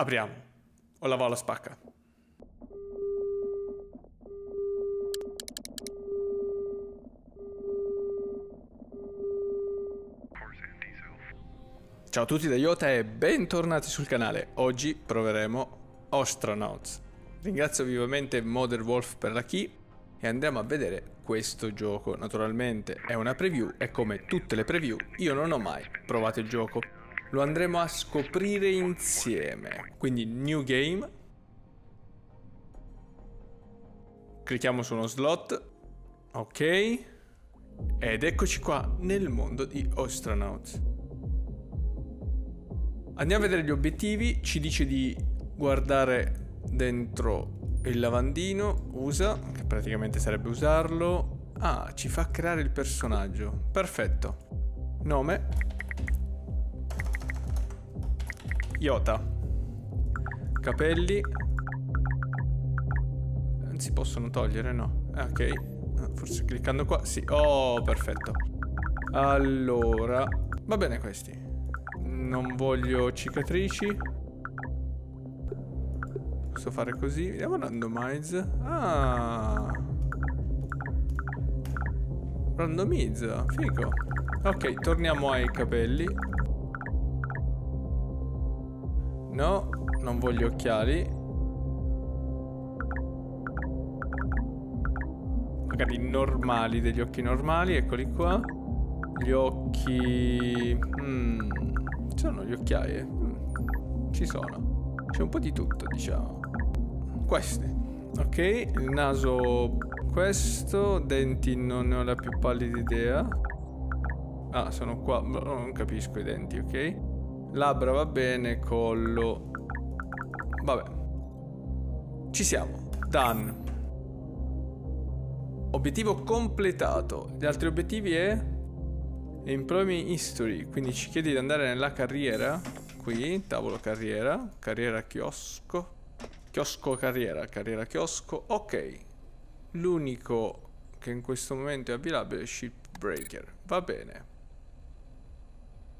Apriamo. O la vola spacca. Ciao a tutti da Iota e bentornati sul canale. Oggi proveremo Ostronauts. Ringrazio vivamente Mother Wolf per la key e andremo a vedere questo gioco. Naturalmente è una preview e come tutte le preview io non ho mai provato il gioco. Lo andremo a scoprire insieme. Quindi New Game. Clicchiamo su uno slot. Ok. Ed eccoci qua nel mondo di Astronauts. Andiamo a vedere gli obiettivi. Ci dice di guardare dentro il lavandino. Usa, che praticamente sarebbe usarlo. Ah, ci fa creare il personaggio. Perfetto. Nome. Iota. Capelli. si possono togliere, no? Ah, ok. Ah, forse cliccando qua. Sì. Oh, perfetto. Allora. Va bene questi. Non voglio cicatrici. Posso fare così. Vediamo randomize. Ah. Randomizza. Figo. Ok, torniamo ai capelli. No, non voglio occhiali. Magari normali, degli occhi normali, eccoli qua. Gli occhi... Mm, ci sono gli occhiaie? Mm, ci sono. C'è un po' di tutto, diciamo. Questi. Ok, il naso questo, denti non ne ho la più pallida idea. Ah, sono qua, non capisco i denti, ok? Labbra va bene, collo. Vabbè. Ci siamo. Done. Obiettivo completato. Gli altri obiettivi è... Employment history. Quindi ci chiede di andare nella carriera. Qui, tavolo carriera. Carriera chiosco. Chiosco carriera. Carriera chiosco. Ok. L'unico che in questo momento è abilabile è Shipbreaker. Va bene.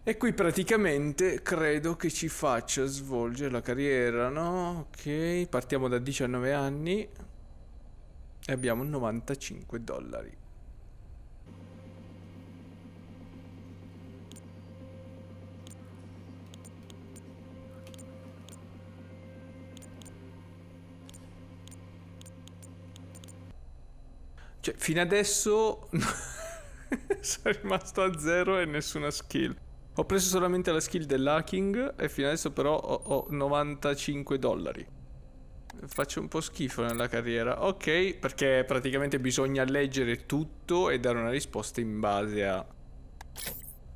E qui praticamente credo che ci faccia svolgere la carriera, no? Ok, partiamo da 19 anni e abbiamo 95 dollari. Cioè, fino adesso sono rimasto a zero e nessuna skill. Ho preso solamente la skill dell'hacking e fino adesso però ho, ho 95 dollari. Faccio un po' schifo nella carriera. Ok, perché praticamente bisogna leggere tutto e dare una risposta in base a,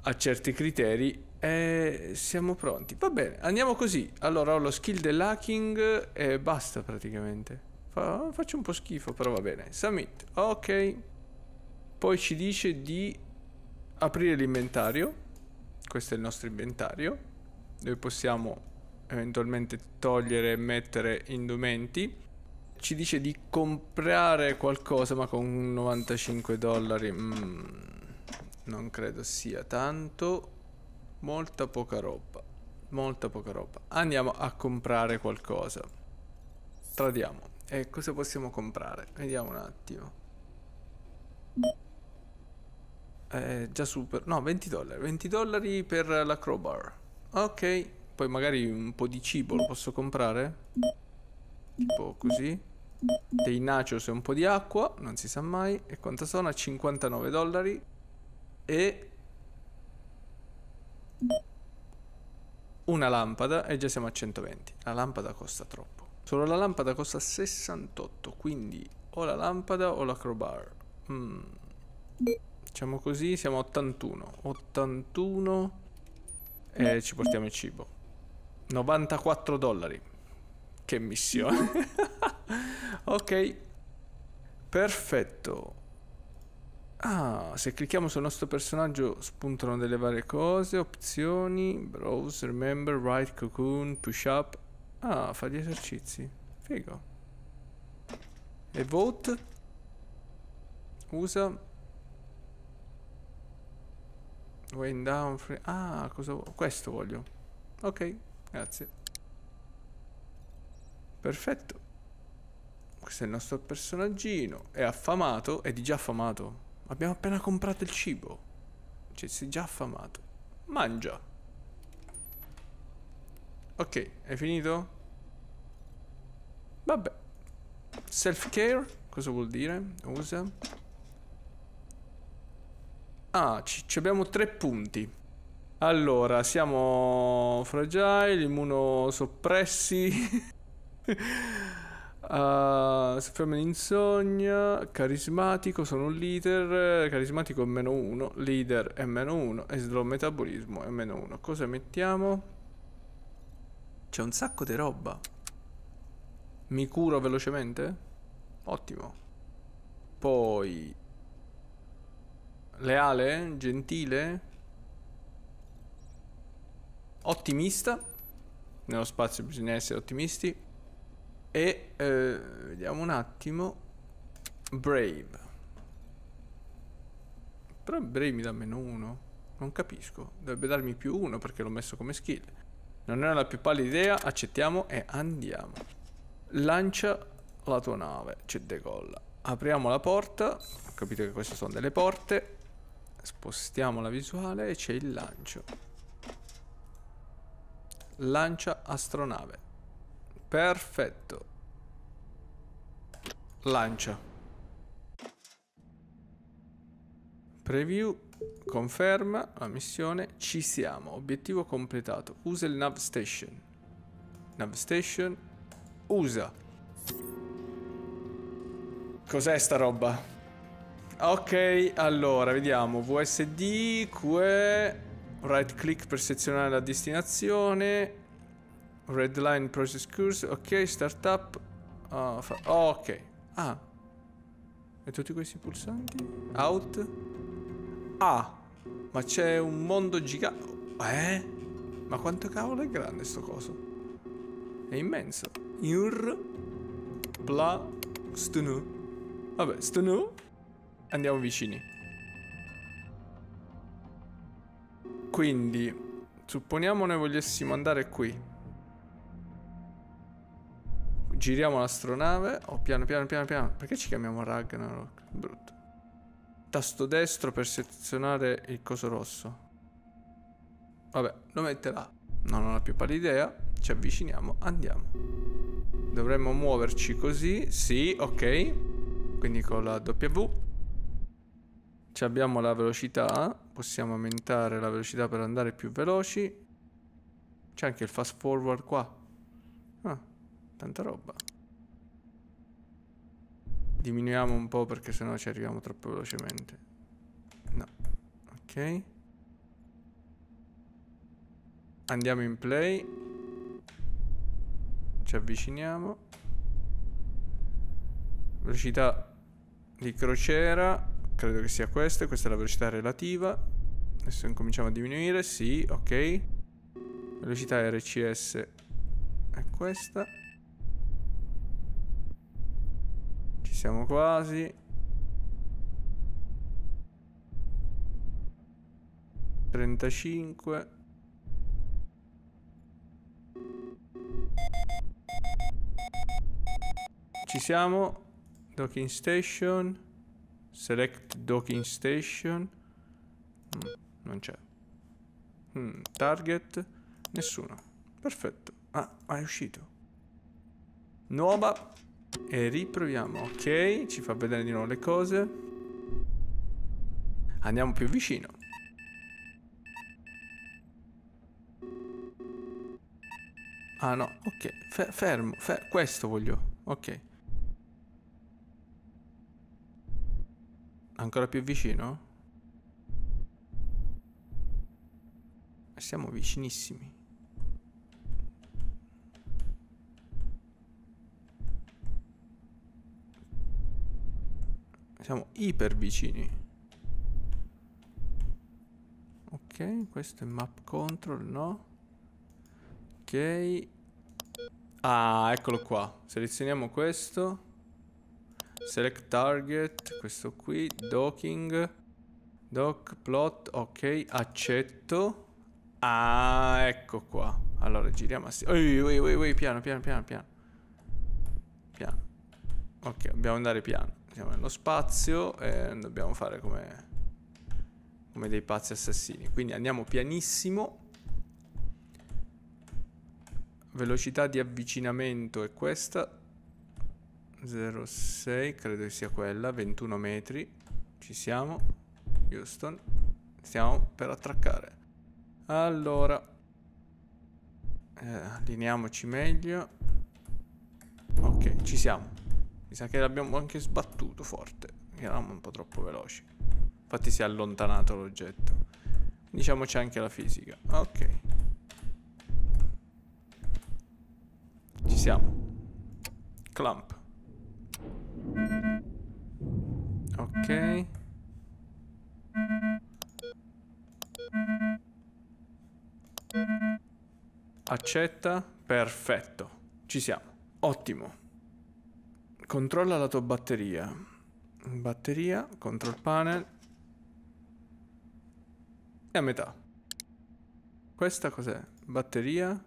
a certi criteri. E siamo pronti. Va bene, andiamo così. Allora ho lo skill dell'hacking e basta praticamente. Fa, faccio un po' schifo, però va bene. Summit, ok. Poi ci dice di aprire l'inventario questo è il nostro inventario, dove possiamo eventualmente togliere e mettere indumenti. Ci dice di comprare qualcosa, ma con 95 dollari mm, non credo sia tanto. Molta poca roba, molta poca roba. Andiamo a comprare qualcosa. Tradiamo. E cosa possiamo comprare? Vediamo un attimo. Eh, già super. No, 20 dollari. 20 dollari per la crowbar. Ok. Poi magari un po' di cibo lo posso comprare. Tipo così. Dei nachos e un po' di acqua. Non si sa mai. E quanto sono? 59 dollari. E... Una lampada. E già siamo a 120. La lampada costa troppo. Solo la lampada costa 68. Quindi o la lampada o la crowbar. Mmm... Facciamo così, siamo a 81. 81 e eh. ci portiamo il cibo. 94 dollari. Che missione. ok. Perfetto. Ah, se clicchiamo sul nostro personaggio spuntano delle varie cose, opzioni, browse, remember, right, cocoon, push up. Ah, fa gli esercizi. Figo. E vote. Usa. Wayne down. Free. Ah, cosa questo voglio. Ok, grazie. Perfetto. Questo è il nostro personaggino. È affamato. È di già affamato. Abbiamo appena comprato il cibo. Cioè, si è già affamato. Mangia. Ok, è finito? Vabbè. Self-care, cosa vuol dire? Usa. Ah, abbiamo tre punti. Allora, siamo fragile, immunosoppressi. uh, Soffermo insonnia, carismatico, sono un leader, carismatico è meno uno, leader è meno uno e slow metabolismo è meno uno. Cosa mettiamo? C'è un sacco di roba. Mi curo velocemente? Ottimo. Poi Leale, gentile, ottimista. Nello spazio bisogna essere ottimisti. E eh, vediamo un attimo. Brave. Però Brave mi dà meno uno. Non capisco. Dovrebbe darmi più uno perché l'ho messo come skill. Non era la più pallida idea. Accettiamo e andiamo. Lancia la tua nave. C'è decolla. Apriamo la porta. Ho capito che queste sono delle porte. Spostiamo la visuale e c'è il lancio. Lancia astronave. Perfetto. Lancia. Preview. Conferma la missione. Ci siamo. Obiettivo completato. Usa il nav station. Nav station. Usa. Cos'è sta roba? Ok, allora, vediamo. VSD, QE, right click per selezionare la destinazione, red line process cursor, ok, startup. Ah, oh, ok. Ah. E tutti questi pulsanti? Out. Ah. Ma c'è un mondo gigante. Eh? Ma quanto cavolo è grande sto coso? È immenso. Ur. Bla. Stunu. Vabbè, stunu. Andiamo vicini. Quindi, supponiamo noi volessimo andare qui. Giriamo l'astronave. Oh, piano, piano, piano, piano. Perché ci chiamiamo Ragnarok? Brutto. Tasto destro per selezionare il coso rosso. Vabbè, lo metterà. Non ho la più pallida idea. Ci avviciniamo, andiamo. Dovremmo muoverci così. Sì, ok. Quindi con la W. C abbiamo la velocità, possiamo aumentare la velocità per andare più veloci. C'è anche il fast forward qua. Ah, tanta roba. Diminuiamo un po' perché sennò ci arriviamo troppo velocemente. No. Ok. Andiamo in play. Ci avviciniamo. Velocità di crociera Credo che sia questa, questa è la velocità relativa. Adesso incominciamo a diminuire, sì, ok. Velocità RCS è questa. Ci siamo quasi. Trentacinque. Ci siamo. Docking station. Select docking station. Mm, non c'è. Mm, target. Nessuno. Perfetto. Ah, è uscito. Nuova. E riproviamo. Ok, ci fa vedere di nuovo le cose. Andiamo più vicino. Ah no, ok. F fermo. F questo voglio. Ok. Ancora più vicino? Siamo vicinissimi. Siamo iper vicini. Ok, questo è map control, no? Ok. Ah, eccolo qua. Selezioniamo questo. Select target, questo qui, docking, doc, plot, ok, accetto. Ah, ecco qua. Allora, giriamo a sinistra. Ui, ui, piano, piano, piano, piano. Piano. Ok, dobbiamo andare piano. Siamo nello spazio e dobbiamo fare come... Come dei pazzi assassini. Quindi andiamo pianissimo. Velocità di avvicinamento è questa. 06, credo sia quella, 21 metri. Ci siamo. Houston. Stiamo per attraccare. Allora. Eh, allineiamoci meglio. Ok, ci siamo. Mi sa che l'abbiamo anche sbattuto forte. Eravamo un po' troppo veloci. Infatti si è allontanato l'oggetto. Diciamoci anche la fisica. Ok. Ci siamo. clamp Ok. Accetta. Perfetto. Ci siamo. Ottimo. Controlla la tua batteria. Batteria, control panel. E a metà. Questa cos'è? Batteria,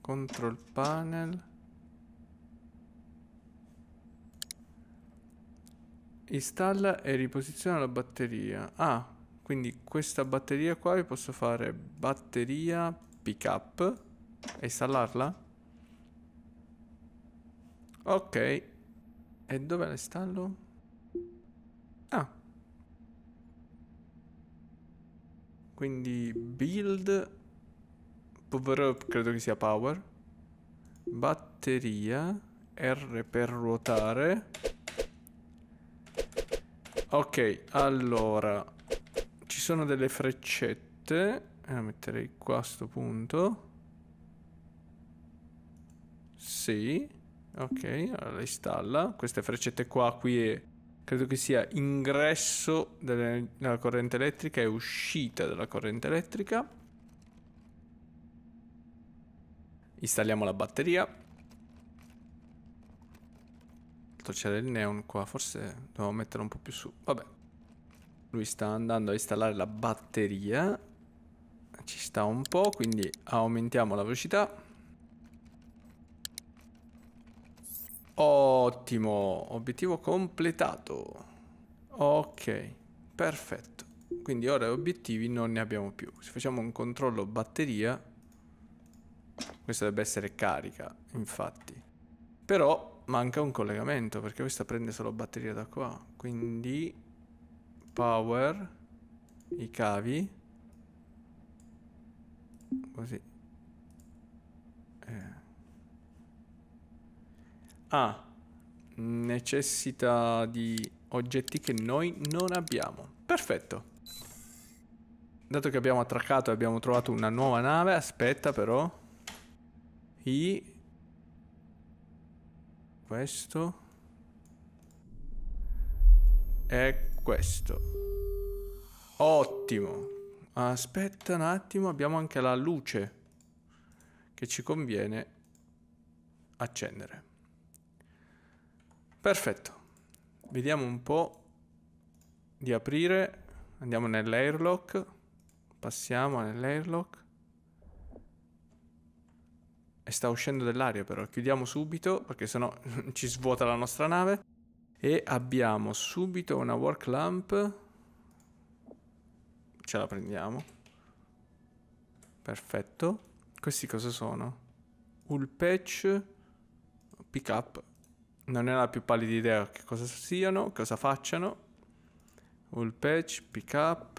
control panel. Installa e riposiziona la batteria. Ah, quindi questa batteria qua vi posso fare batteria pickup e installarla? Ok. E dove la installo? Ah. Quindi build power up credo che sia power batteria R per ruotare Ok, allora. Ci sono delle freccette. La eh, metterei qua a sto punto. Sì. Ok, allora le installa. Queste freccette qua, qui è... Credo che sia ingresso delle, della corrente elettrica e uscita della corrente elettrica. Installiamo la batteria. Tanto c'era il neon qua, forse devo metterlo un po' più su. Vabbè. Lui sta andando a installare la batteria. Ci sta un po', quindi aumentiamo la velocità. Ottimo, obiettivo completato. Ok, perfetto. Quindi ora obiettivi non ne abbiamo più. Se facciamo un controllo batteria, questa dovrebbe essere carica, infatti. Però manca un collegamento perché questa prende solo batteria da qua quindi power i cavi così eh. ah necessita di oggetti che noi non abbiamo perfetto dato che abbiamo attraccato e abbiamo trovato una nuova nave aspetta però i questo e questo. Ottimo. Aspetta un attimo, abbiamo anche la luce che ci conviene accendere. Perfetto. Vediamo un po' di aprire. Andiamo nell'airlock. Passiamo nell'airlock. E sta uscendo dell'aria però. Chiudiamo subito perché sennò ci svuota la nostra nave. E abbiamo subito una work lamp. Ce la prendiamo. Perfetto. Questi cosa sono? Hull patch. Pick up. Non è ho la più pallida idea che cosa siano, cosa facciano. Hull patch, pick up.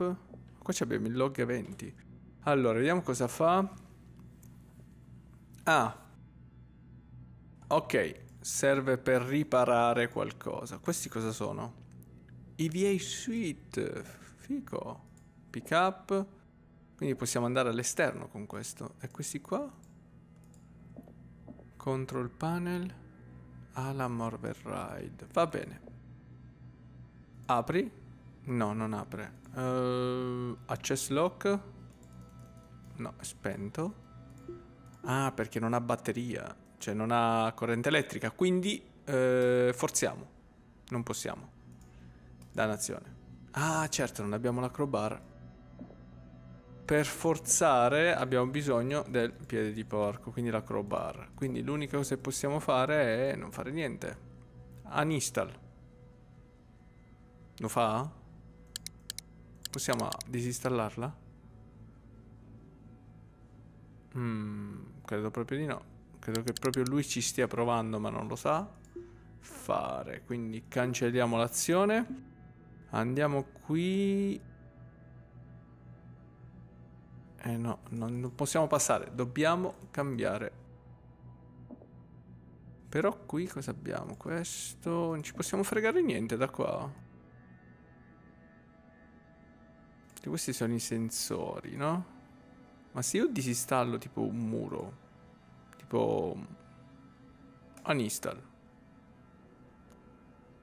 Qua abbiamo il log 20. Allora, vediamo cosa fa. Ah. Ok, serve per riparare qualcosa. Questi cosa sono? EVA Suite. Fico. Pick up. Quindi possiamo andare all'esterno con questo. E questi qua? Control panel. Ala Morver Ride. Va bene. Apri? No, non apre. Uh, access lock? No, è spento. Ah, perché non ha batteria, cioè non ha corrente elettrica, quindi eh, forziamo. Non possiamo. Dannazione. Ah, certo, non abbiamo la crowbar. Per forzare abbiamo bisogno del piede di porco, quindi la crowbar. Quindi l'unica cosa che possiamo fare è non fare niente. Anistal. Lo fa? Possiamo disinstallarla? Mmm... Credo proprio di no. Credo che proprio lui ci stia provando ma non lo sa fare. Quindi cancelliamo l'azione. Andiamo qui. Eh no, non possiamo passare. Dobbiamo cambiare. Però qui cosa abbiamo? Questo... Non ci possiamo fregare niente da qua. Questi sono i sensori, no? Ma se io disinstallo tipo un muro, tipo uninstall,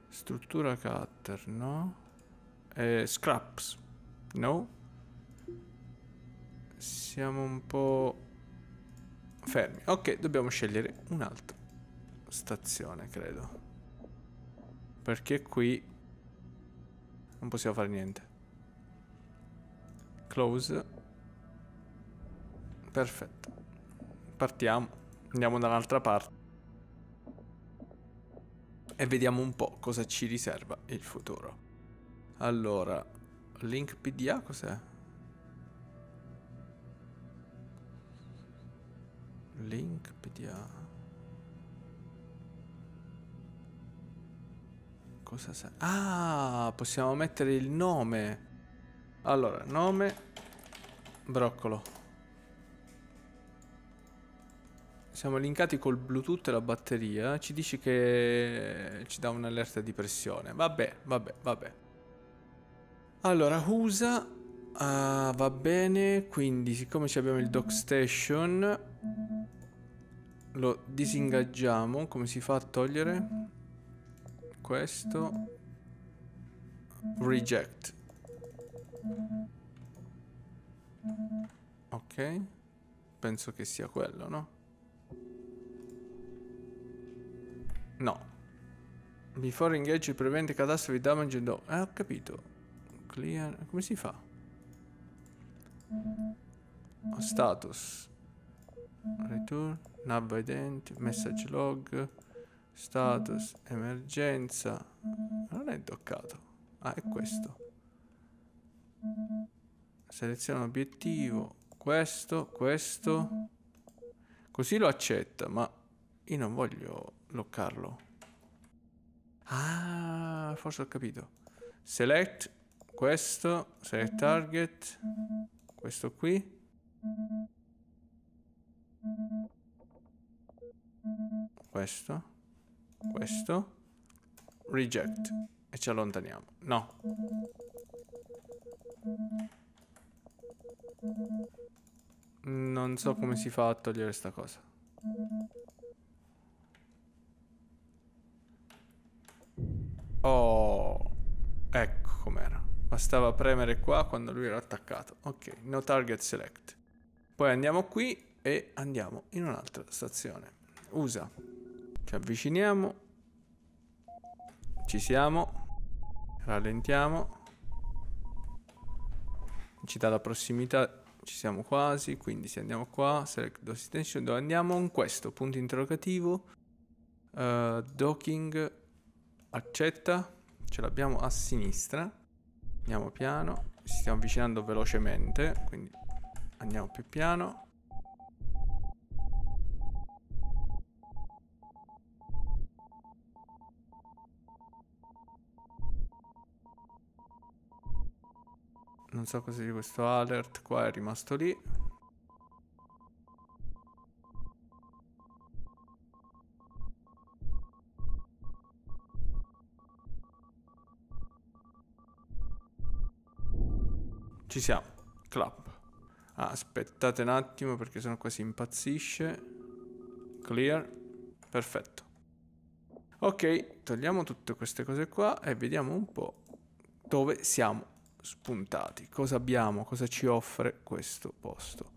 struttura cutter, no? Eh, scraps, no? Siamo un po' fermi. Ok, dobbiamo scegliere un'altra stazione, credo. Perché qui non possiamo fare niente. Close. Perfetto. Partiamo. Andiamo dall'altra parte. E vediamo un po' cosa ci riserva il futuro. Allora, link PDA cos'è? Link PDA. Cosa serve? Ah, possiamo mettere il nome. Allora, nome broccolo. siamo linkati col bluetooth e la batteria, ci dice che ci dà un'allerta di pressione. Vabbè, vabbè, vabbè. Allora, USA, uh, ah, va bene, quindi siccome ci abbiamo il dock station, lo disingaggiamo. Come si fa a togliere? Questo. Reject. Ok. Penso che sia quello, no? No. Before engage prevent catastrophe damage and... Eh, ho capito. Clear... Come si fa? Status. Return. Nav ident. Message log. Status. Emergenza. Non è toccato. Ah, è questo. Seleziona obiettivo. Questo, questo. Così lo accetta, ma io non voglio loccarlo. Ah, forse ho capito. Select questo, select target, questo qui. Questo, questo, reject e ci allontaniamo. No. Non so come si fa a togliere sta cosa. Oh, ecco com'era. Bastava premere qua quando lui era attaccato. Ok, no target select. Poi andiamo qui e andiamo in un'altra stazione. Usa. Ci avviciniamo. Ci siamo. Rallentiamo. Ci dà la prossimità ci siamo quasi, quindi se andiamo qua, select destination, dove andiamo? In questo, punto interrogativo, uh, docking, accetta, ce l'abbiamo a sinistra, andiamo piano, ci stiamo avvicinando velocemente, quindi andiamo più piano. Non so cosa di questo alert, qua è rimasto lì. Ci siamo. Clap. Ah, aspettate un attimo perché sennò qua si impazzisce. Clear. Perfetto. Ok, togliamo tutte queste cose qua e vediamo un po' dove siamo spuntati. Cosa abbiamo, cosa ci offre questo posto.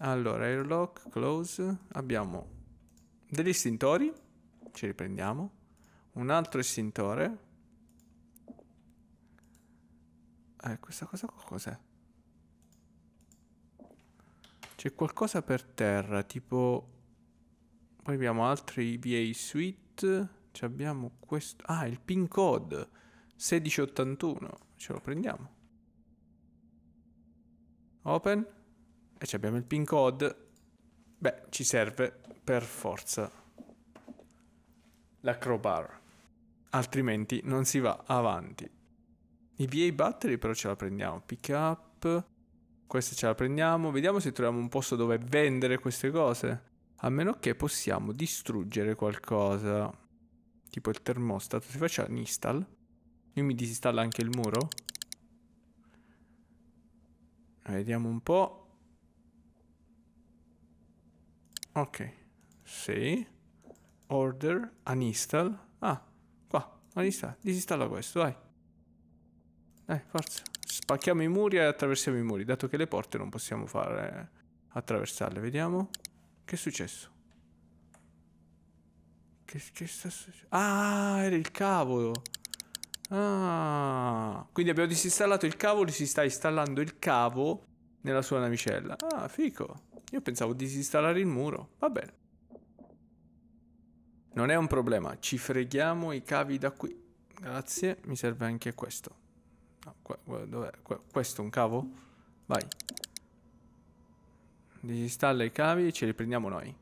Allora, airlock, close. Abbiamo degli istintori. Ci riprendiamo. Un altro istintore Eh, questa cosa qua cos'è? C'è qualcosa per terra, tipo... Poi abbiamo altri VA Suite. Ci abbiamo questo... Ah, il pin code. 1681. Ce lo prendiamo. Open. E ci abbiamo il pin code. Beh, ci serve per forza la crowbar. Altrimenti non si va avanti. I VA battery però ce la prendiamo. Pick up. Questa ce la prendiamo. Vediamo se troviamo un posto dove vendere queste cose. A meno che possiamo distruggere qualcosa. Tipo il termostato. Se faccio un install. Lui mi disinstalla anche il muro. Vediamo un po'. Ok. Sì. Order. Uninstall. Ah, qua. Uninstall. Disinstalla questo, vai. Dai, forza. Spacchiamo i muri e attraversiamo i muri, dato che le porte non possiamo fare eh, attraversarle. Vediamo. Che è successo? Che, che sta succedendo? Ah, era il cavolo. Ah, quindi abbiamo disinstallato il cavo, si sta installando il cavo nella sua navicella. Ah, fico. Io pensavo di disinstallare il muro. Va bene. Non è un problema, ci freghiamo i cavi da qui. Grazie, mi serve anche questo dov'è? questo è un cavo? Vai. Disinstalla i cavi e ce li prendiamo noi.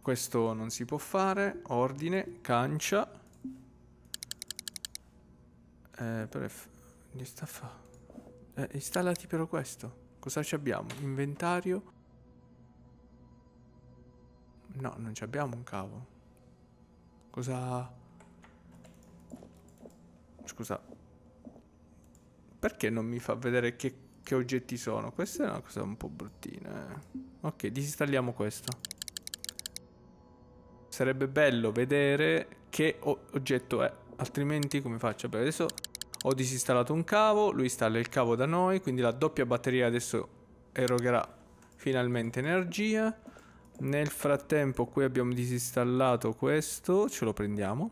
Questo non si può fare. Ordine, cancia. Eh, pref... Eh, installati però questo. Cosa ci abbiamo? Inventario. No, non ci abbiamo un cavo. Cosa... Scusa. Perché non mi fa vedere che, che oggetti sono? Questa è una cosa un po' bruttina. Eh. Ok, disinstalliamo questo. Sarebbe bello vedere che oggetto è. Altrimenti come faccio? Beh, adesso ho disinstallato un cavo, lui installa il cavo da noi, quindi la doppia batteria adesso erogherà finalmente energia. Nel frattempo qui abbiamo disinstallato questo, ce lo prendiamo,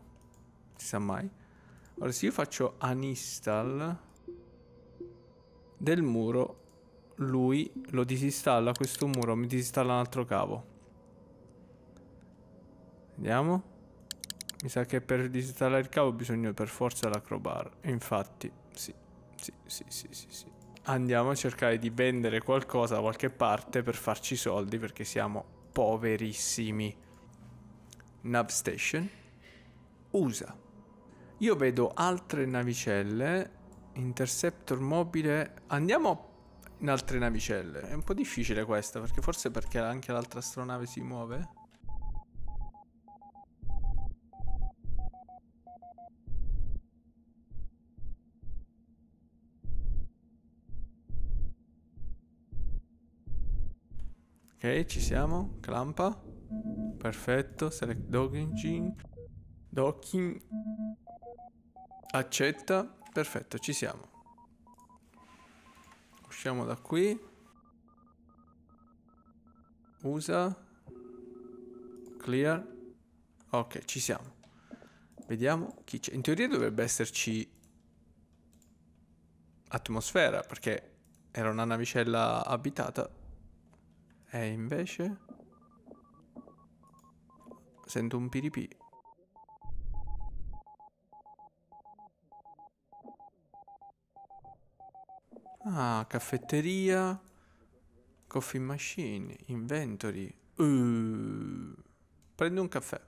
si sa mai. Ora se io faccio uninstall del muro, lui lo disinstalla questo muro, mi disinstalla un altro cavo. Vediamo. Mi sa che per disinstallare il cavo bisogna per forza l'acrobar. Infatti, sì, sì, sì, sì, sì, sì. Andiamo a cercare di vendere qualcosa da qualche parte per farci soldi perché siamo poverissimi. Nav Station USA. Io vedo altre navicelle, interceptor mobile. Andiamo in altre navicelle. È un po' difficile questa, perché forse perché anche l'altra astronave si muove. Ok, ci siamo. Clampa. Perfetto. Select docking. Docking. Accetta. Perfetto, ci siamo. Usciamo da qui. Usa. Clear. Ok, ci siamo. Vediamo chi c'è. In teoria dovrebbe esserci atmosfera perché era una navicella abitata. E invece... Sento un piripì. Ah, caffetteria. Coffee machine. Inventory. Uh, prendo un caffè.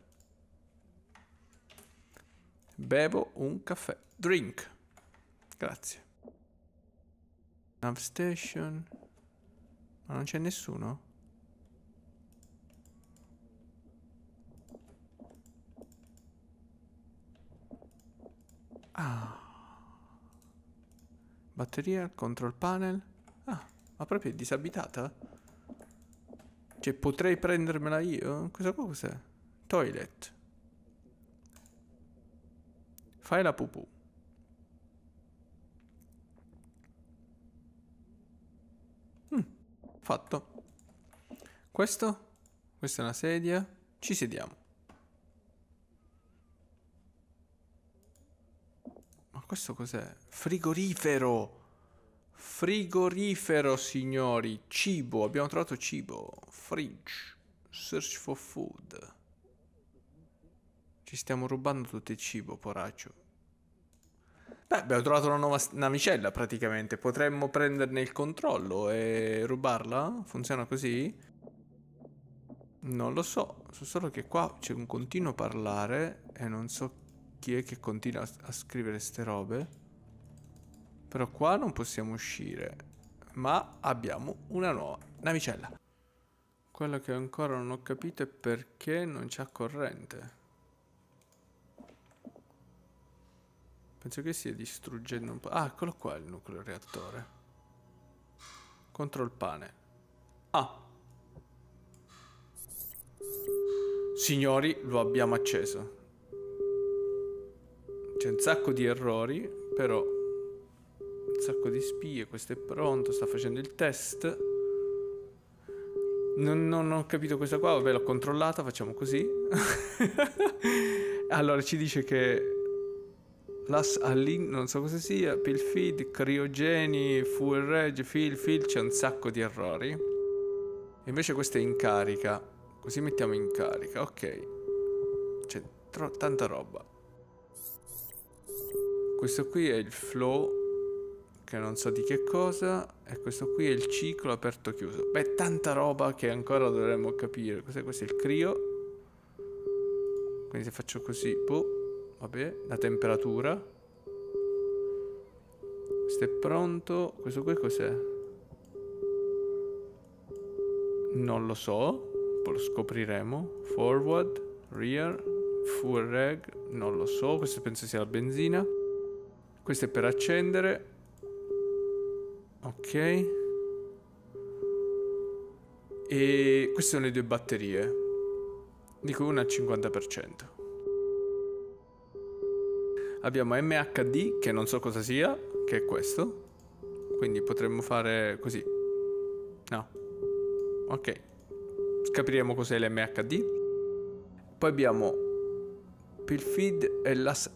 Bevo un caffè. Drink. Grazie. Nav station. Ma non c'è nessuno? Ah. Batteria, control panel. Ah, ma proprio è disabitata? Cioè, potrei prendermela io? Cosa qua cos'è? Toilet. Fai la pupù. Mm, fatto. Questo? Questa è una sedia. Ci sediamo. questo cos'è? Frigorifero! Frigorifero, signori! Cibo! Abbiamo trovato cibo! Fridge! Search for food! Ci stiamo rubando tutto il cibo, poraccio. Beh, abbiamo trovato una nuova navicella praticamente. Potremmo prenderne il controllo e rubarla? Funziona così? Non lo so. So solo che qua c'è un continuo parlare e non so chi è che continua a, scrivere ste robe. Però qua non possiamo uscire. Ma abbiamo una nuova navicella. Quello che ancora non ho capito è perché non c'è corrente. Penso che stia distruggendo un po'. Ah, eccolo qua il nucleo reattore. Contro il pane. Ah. Signori, lo abbiamo acceso. C'è un sacco di errori, però un sacco di spie, questo è pronto, sta facendo il test. Non, non ho capito questa qua, vabbè l'ho controllata, facciamo così. allora ci dice che Las Allin, non so cosa sia, Pilfid, Criogeni, full Reg, Fil, Fil, c'è un sacco di errori. E invece questa è in carica, così mettiamo in carica, ok. C'è tanta roba. Questo qui è il flow che non so di che cosa e questo qui è il ciclo aperto chiuso. Beh, tanta roba che ancora dovremmo capire. Cos'è questo? È il crio. Quindi se faccio così, boh, vabbè, la temperatura. Questo è pronto. Questo qui cos'è? Non lo so. Poi lo scopriremo. Forward, rear, full reg, non lo so. Questo penso sia la benzina. Questo è per accendere. Ok. E queste sono le due batterie. di cui una al 50%. Abbiamo MHD, che non so cosa sia, che è questo. Quindi potremmo fare così. No. Ok. Capiremo cos'è l'MHD. Poi abbiamo feed e l'AS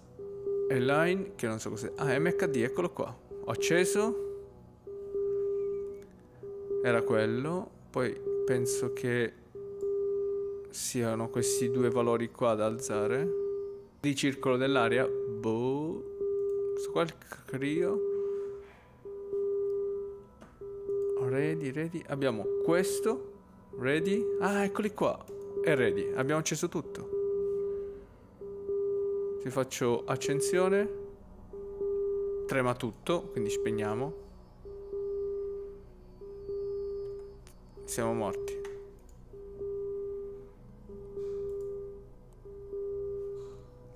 Align, che non so cos'è. Ah, MHD, eccolo qua. Ho acceso. Era quello. Poi penso che siano questi due valori qua da alzare. Di circolo dell'aria. Boh. Questo qua è il crio. Oh, ready, ready. Abbiamo questo. Ready. Ah, eccoli qua. È ready. Abbiamo acceso tutto. Ci faccio accensione. Trema tutto, quindi spegniamo. Siamo morti.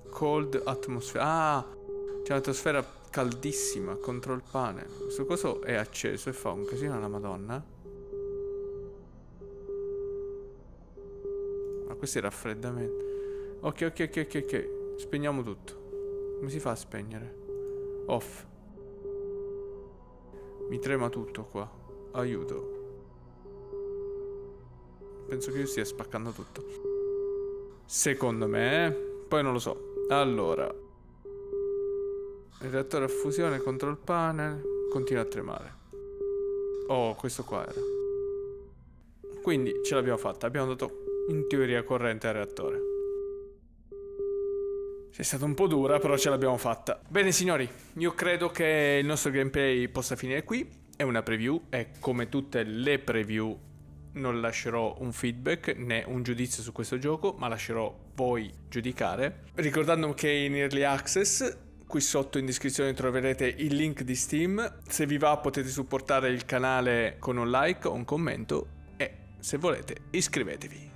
Cold atmosfera. Ah! C'è un'atmosfera caldissima contro il pane. Questo coso è acceso e fa un casino alla madonna. Ma questo è raffreddamento. Ok, ok, ok, ok, ok. Spegniamo tutto. Come si fa a spegnere? Off. Mi trema tutto qua. Aiuto. Penso che io stia spaccando tutto. Secondo me, Poi non lo so. Allora. Il reattore a fusione contro il panel continua a tremare. Oh, questo qua era. Quindi ce l'abbiamo fatta. Abbiamo dato in teoria corrente al reattore. È stata un po' dura, però ce l'abbiamo fatta. Bene signori, io credo che il nostro gameplay possa finire qui. È una preview e come tutte le preview non lascerò un feedback né un giudizio su questo gioco, ma lascerò voi giudicare. Ricordando che in Early Access Qui sotto in descrizione troverete il link di Steam. Se vi va potete supportare il canale con un like o un commento e se volete iscrivetevi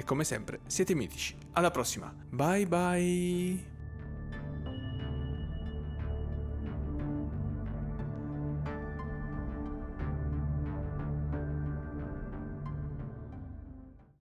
e come sempre siete mitici. Alla prossima. Bye bye.